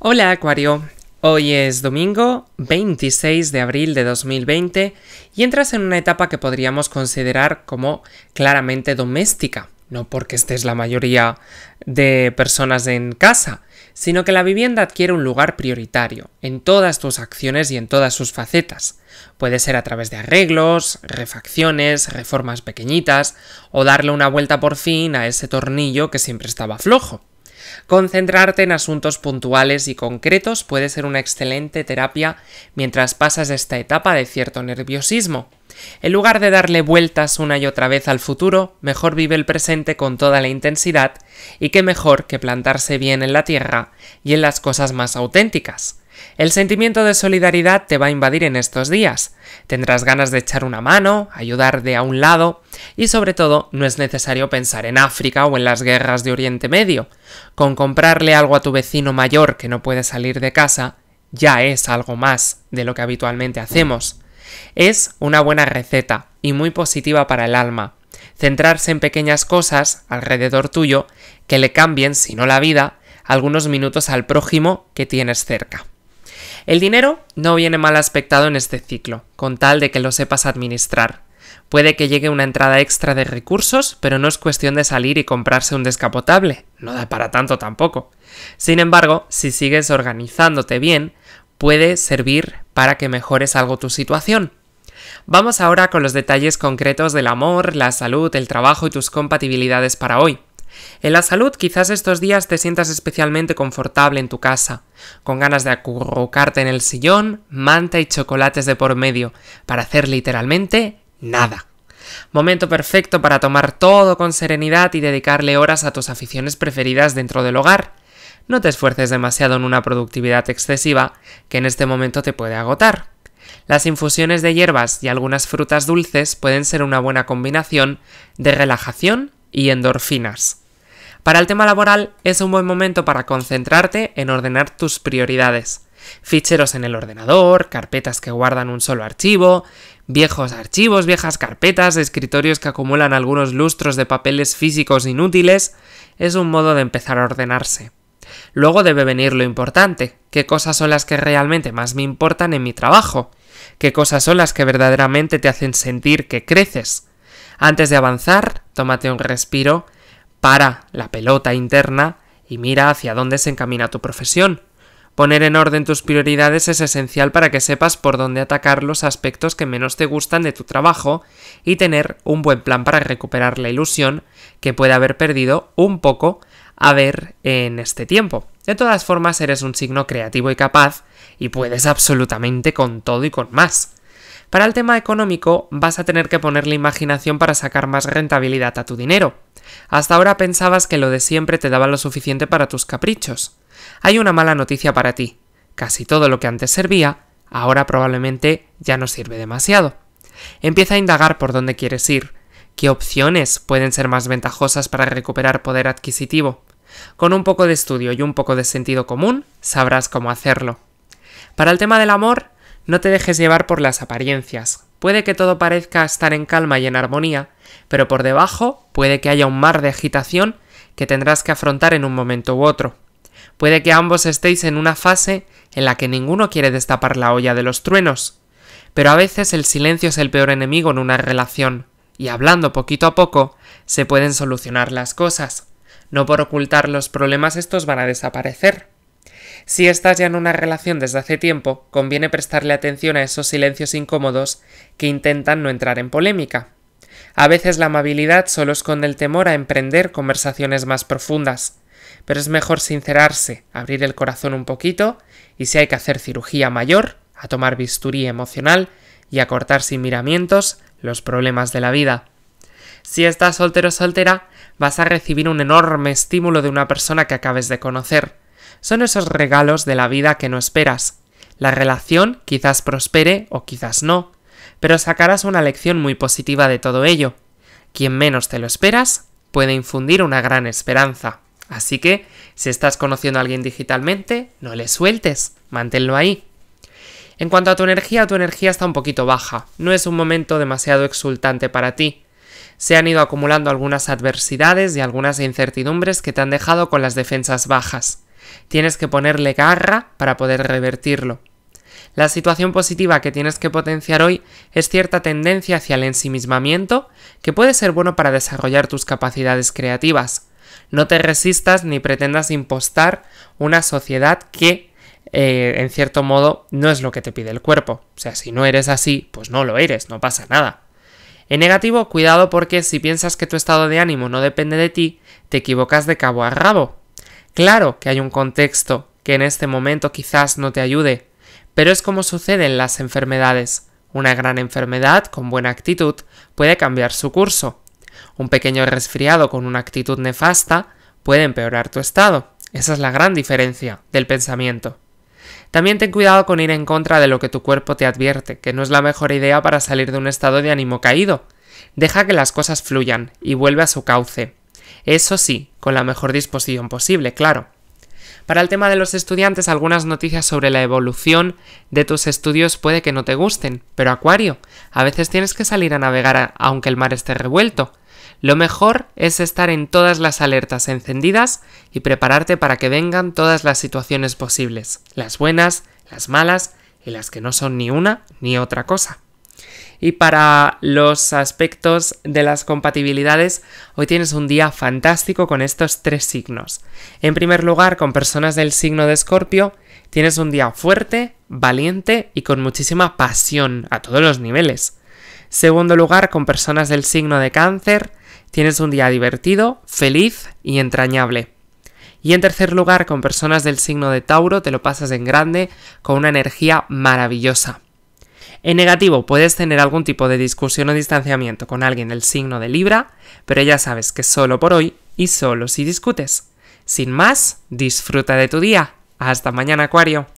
Hola Acuario, hoy es domingo 26 de abril de 2020 y entras en una etapa que podríamos considerar como claramente doméstica, no porque estés la mayoría de personas en casa, sino que la vivienda adquiere un lugar prioritario en todas tus acciones y en todas sus facetas. Puede ser a través de arreglos, refacciones, reformas pequeñitas o darle una vuelta por fin a ese tornillo que siempre estaba flojo. Concentrarte en asuntos puntuales y concretos puede ser una excelente terapia mientras pasas esta etapa de cierto nerviosismo. En lugar de darle vueltas una y otra vez al futuro, mejor vive el presente con toda la intensidad y qué mejor que plantarse bien en la tierra y en las cosas más auténticas. El sentimiento de solidaridad te va a invadir en estos días. Tendrás ganas de echar una mano, ayudar de a un lado y sobre todo no es necesario pensar en África o en las guerras de Oriente Medio. Con comprarle algo a tu vecino mayor que no puede salir de casa, ya es algo más de lo que habitualmente hacemos. Es una buena receta y muy positiva para el alma. Centrarse en pequeñas cosas alrededor tuyo que le cambien, si no la vida, algunos minutos al prójimo que tienes cerca. El dinero no viene mal aspectado en este ciclo, con tal de que lo sepas administrar. Puede que llegue una entrada extra de recursos, pero no es cuestión de salir y comprarse un descapotable, no da para tanto tampoco. Sin embargo, si sigues organizándote bien, puede servir para que mejores algo tu situación. Vamos ahora con los detalles concretos del amor, la salud, el trabajo y tus compatibilidades para hoy. En la salud quizás estos días te sientas especialmente confortable en tu casa, con ganas de acurrucarte en el sillón, manta y chocolates de por medio, para hacer literalmente nada. Momento perfecto para tomar todo con serenidad y dedicarle horas a tus aficiones preferidas dentro del hogar. No te esfuerces demasiado en una productividad excesiva que en este momento te puede agotar. Las infusiones de hierbas y algunas frutas dulces pueden ser una buena combinación de relajación y endorfinas. Para el tema laboral es un buen momento para concentrarte en ordenar tus prioridades. Ficheros en el ordenador, carpetas que guardan un solo archivo, viejos archivos, viejas carpetas, escritorios que acumulan algunos lustros de papeles físicos inútiles, es un modo de empezar a ordenarse. Luego debe venir lo importante, qué cosas son las que realmente más me importan en mi trabajo, qué cosas son las que verdaderamente te hacen sentir que creces. Antes de avanzar, tómate un respiro, para la pelota interna y mira hacia dónde se encamina tu profesión. Poner en orden tus prioridades es esencial para que sepas por dónde atacar los aspectos que menos te gustan de tu trabajo y tener un buen plan para recuperar la ilusión que puede haber perdido un poco a ver en este tiempo. De todas formas, eres un signo creativo y capaz y puedes absolutamente con todo y con más. Para el tema económico, vas a tener que poner la imaginación para sacar más rentabilidad a tu dinero. Hasta ahora pensabas que lo de siempre te daba lo suficiente para tus caprichos. Hay una mala noticia para ti. Casi todo lo que antes servía, ahora probablemente ya no sirve demasiado. Empieza a indagar por dónde quieres ir, qué opciones pueden ser más ventajosas para recuperar poder adquisitivo. Con un poco de estudio y un poco de sentido común, sabrás cómo hacerlo. Para el tema del amor, no te dejes llevar por las apariencias. Puede que todo parezca estar en calma y en armonía, pero por debajo puede que haya un mar de agitación que tendrás que afrontar en un momento u otro. Puede que ambos estéis en una fase en la que ninguno quiere destapar la olla de los truenos. Pero a veces el silencio es el peor enemigo en una relación, y hablando poquito a poco, se pueden solucionar las cosas. No por ocultar los problemas estos van a desaparecer. Si estás ya en una relación desde hace tiempo, conviene prestarle atención a esos silencios incómodos que intentan no entrar en polémica. A veces la amabilidad solo esconde el temor a emprender conversaciones más profundas pero es mejor sincerarse, abrir el corazón un poquito y si hay que hacer cirugía mayor, a tomar bisturí emocional y a cortar sin miramientos los problemas de la vida. Si estás soltero o soltera, vas a recibir un enorme estímulo de una persona que acabes de conocer. Son esos regalos de la vida que no esperas. La relación quizás prospere o quizás no, pero sacarás una lección muy positiva de todo ello. Quien menos te lo esperas, puede infundir una gran esperanza. Así que, si estás conociendo a alguien digitalmente, no le sueltes, manténlo ahí. En cuanto a tu energía, tu energía está un poquito baja, no es un momento demasiado exultante para ti. Se han ido acumulando algunas adversidades y algunas incertidumbres que te han dejado con las defensas bajas. Tienes que ponerle garra para poder revertirlo. La situación positiva que tienes que potenciar hoy es cierta tendencia hacia el ensimismamiento que puede ser bueno para desarrollar tus capacidades creativas, no te resistas ni pretendas impostar una sociedad que, eh, en cierto modo, no es lo que te pide el cuerpo. O sea, si no eres así, pues no lo eres, no pasa nada. En negativo, cuidado porque si piensas que tu estado de ánimo no depende de ti, te equivocas de cabo a rabo. Claro que hay un contexto que en este momento quizás no te ayude, pero es como sucede en las enfermedades. Una gran enfermedad con buena actitud puede cambiar su curso, un pequeño resfriado con una actitud nefasta puede empeorar tu estado. Esa es la gran diferencia del pensamiento. También ten cuidado con ir en contra de lo que tu cuerpo te advierte, que no es la mejor idea para salir de un estado de ánimo caído. Deja que las cosas fluyan y vuelve a su cauce. Eso sí, con la mejor disposición posible, claro. Para el tema de los estudiantes, algunas noticias sobre la evolución de tus estudios puede que no te gusten, pero Acuario, a veces tienes que salir a navegar aunque el mar esté revuelto. Lo mejor es estar en todas las alertas encendidas y prepararte para que vengan todas las situaciones posibles, las buenas, las malas y las que no son ni una ni otra cosa. Y para los aspectos de las compatibilidades, hoy tienes un día fantástico con estos tres signos. En primer lugar, con personas del signo de Escorpio, tienes un día fuerte, valiente y con muchísima pasión a todos los niveles. Segundo lugar, con personas del signo de Cáncer, tienes un día divertido, feliz y entrañable. Y en tercer lugar, con personas del signo de Tauro te lo pasas en grande, con una energía maravillosa. En negativo, puedes tener algún tipo de discusión o distanciamiento con alguien del signo de Libra, pero ya sabes que solo por hoy y solo si discutes. Sin más, disfruta de tu día. Hasta mañana, Acuario.